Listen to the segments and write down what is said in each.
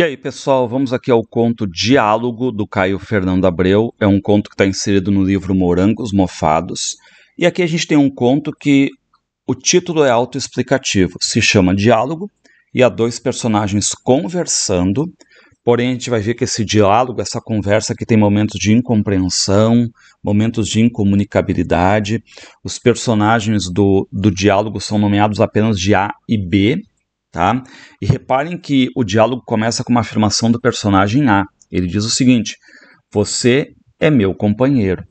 E aí, pessoal, vamos aqui ao conto Diálogo, do Caio Fernando Abreu. É um conto que está inserido no livro Morangos Mofados. E aqui a gente tem um conto que o título é autoexplicativo. Se chama Diálogo e há dois personagens conversando. Porém, a gente vai ver que esse diálogo, essa conversa que tem momentos de incompreensão, momentos de incomunicabilidade. Os personagens do, do diálogo são nomeados apenas de A e B, tá? E reparem que o diálogo começa com uma afirmação do personagem A. Ele diz o seguinte: Você é meu companheiro.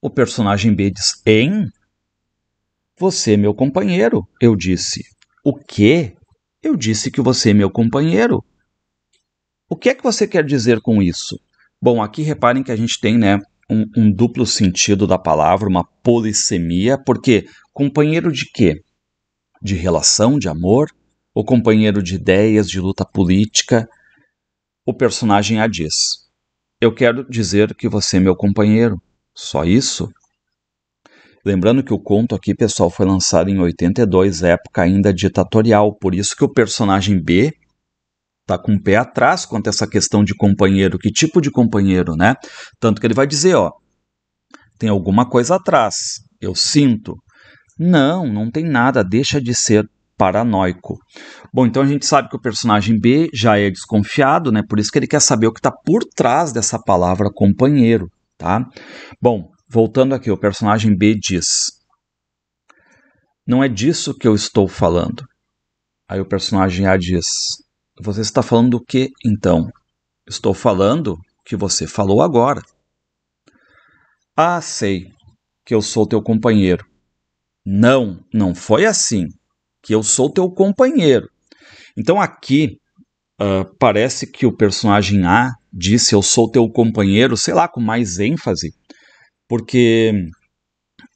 O personagem B diz: Em? Você é meu companheiro, eu disse. O quê? Eu disse que você é meu companheiro. O que é que você quer dizer com isso? Bom, aqui reparem que a gente tem, né, um, um duplo sentido da palavra, uma polissemia, porque companheiro de quê? De relação, de amor? o companheiro de ideias de luta política, o personagem a diz: Eu quero dizer que você é meu companheiro. Só isso? Lembrando que o conto aqui, pessoal, foi lançado em 82, época ainda ditatorial, por isso que o personagem B tá com o pé atrás quanto a essa questão de companheiro, que tipo de companheiro, né? Tanto que ele vai dizer, ó, tem alguma coisa atrás, eu sinto. Não, não tem nada, deixa de ser paranoico. Bom, então a gente sabe que o personagem B já é desconfiado, né? Por isso que ele quer saber o que está por trás dessa palavra companheiro, tá? Bom, voltando aqui, o personagem B diz: Não é disso que eu estou falando. Aí o personagem A diz: Você está falando do que então? Estou falando que você falou agora. Ah, sei que eu sou teu companheiro. Não, não foi assim que eu sou teu companheiro. Então aqui uh, parece que o personagem A disse eu sou teu companheiro, sei lá, com mais ênfase, porque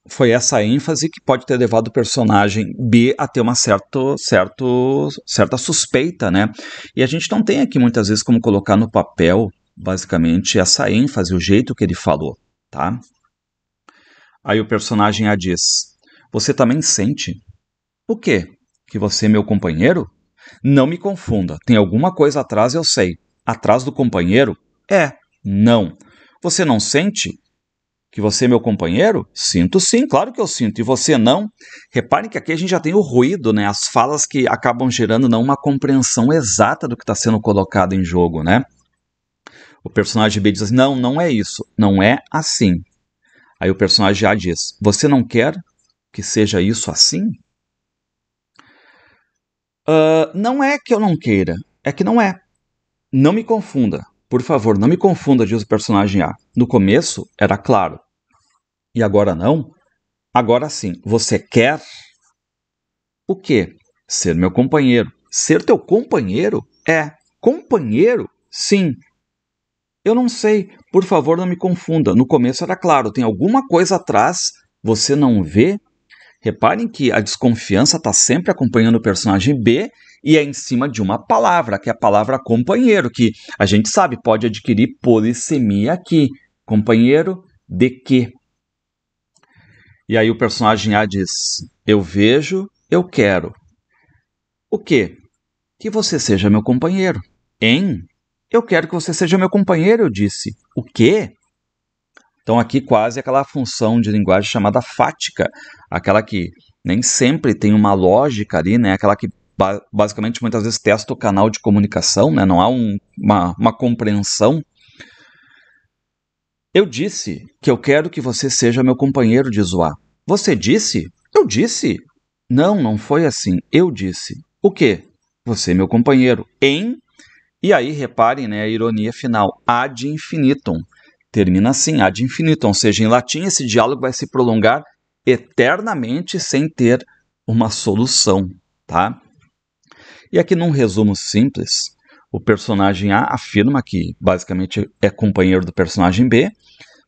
foi essa ênfase que pode ter levado o personagem B a ter uma certo, certo, certa suspeita, né? E a gente não tem aqui muitas vezes como colocar no papel, basicamente, essa ênfase, o jeito que ele falou, tá? Aí o personagem A diz: Você também sente? O quê? Que você é meu companheiro? Não me confunda, tem alguma coisa atrás, eu sei. Atrás do companheiro? É. Não. Você não sente que você é meu companheiro? Sinto sim, claro que eu sinto. E você não? Reparem que aqui a gente já tem o ruído, né? As falas que acabam gerando não uma compreensão exata do que está sendo colocado em jogo, né? O personagem B diz assim, não, não é isso, não é assim. Aí o personagem A diz, você não quer que seja isso assim? Uh, não é que eu não queira, é que não é. Não me confunda, por favor, não me confunda, diz o personagem A. No começo era claro, e agora não? Agora sim, você quer o quê? Ser meu companheiro. Ser teu companheiro? É. Companheiro? Sim. Eu não sei, por favor, não me confunda. No começo era claro, tem alguma coisa atrás, você não vê Reparem que a desconfiança está sempre acompanhando o personagem B e é em cima de uma palavra, que é a palavra companheiro, que a gente sabe pode adquirir polissemia aqui. Companheiro de quê? E aí o personagem A diz: Eu vejo, eu quero. O quê? Que você seja meu companheiro. Em? Eu quero que você seja meu companheiro, eu disse. O quê? Então, aqui quase aquela função de linguagem chamada fática, aquela que nem sempre tem uma lógica ali, né? Aquela que ba basicamente muitas vezes testa o canal de comunicação, né? Não há um, uma, uma compreensão. Eu disse que eu quero que você seja meu companheiro de zoar. Você disse? Eu disse. Não, não foi assim. Eu disse. O quê? Você é meu companheiro. Em. E aí, reparem, né? A ironia final. Ad infinitum termina assim, ad infinitum, ou seja, em latim esse diálogo vai se prolongar eternamente sem ter uma solução, tá? E aqui num resumo simples, o personagem A afirma que basicamente é companheiro do personagem B,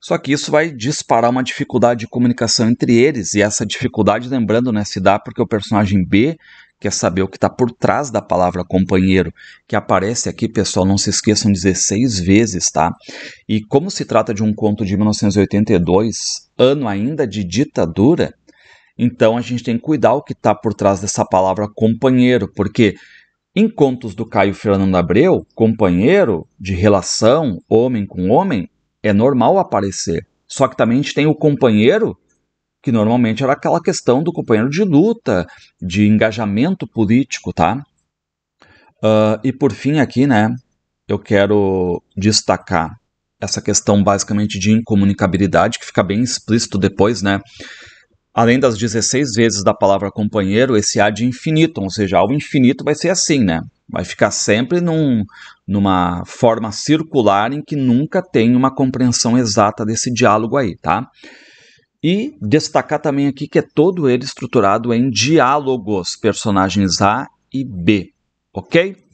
só que isso vai disparar uma dificuldade de comunicação entre eles, e essa dificuldade, lembrando, né, se dá porque o personagem B quer saber o que está por trás da palavra companheiro, que aparece aqui, pessoal, não se esqueçam 16 vezes, tá? E como se trata de um conto de 1982, ano ainda de ditadura, então a gente tem que cuidar o que está por trás dessa palavra companheiro, porque em contos do Caio Fernando Abreu, companheiro de relação, homem com homem, é normal aparecer. Só que também a gente tem o companheiro que normalmente era aquela questão do companheiro de luta, de engajamento político, tá? Uh, e por fim aqui, né, eu quero destacar essa questão basicamente de incomunicabilidade, que fica bem explícito depois, né? Além das 16 vezes da palavra companheiro, esse há de infinito, ou seja, algo infinito vai ser assim, né? Vai ficar sempre num, numa forma circular em que nunca tem uma compreensão exata desse diálogo aí, tá? E destacar também aqui que é todo ele estruturado em diálogos, personagens A e B, ok?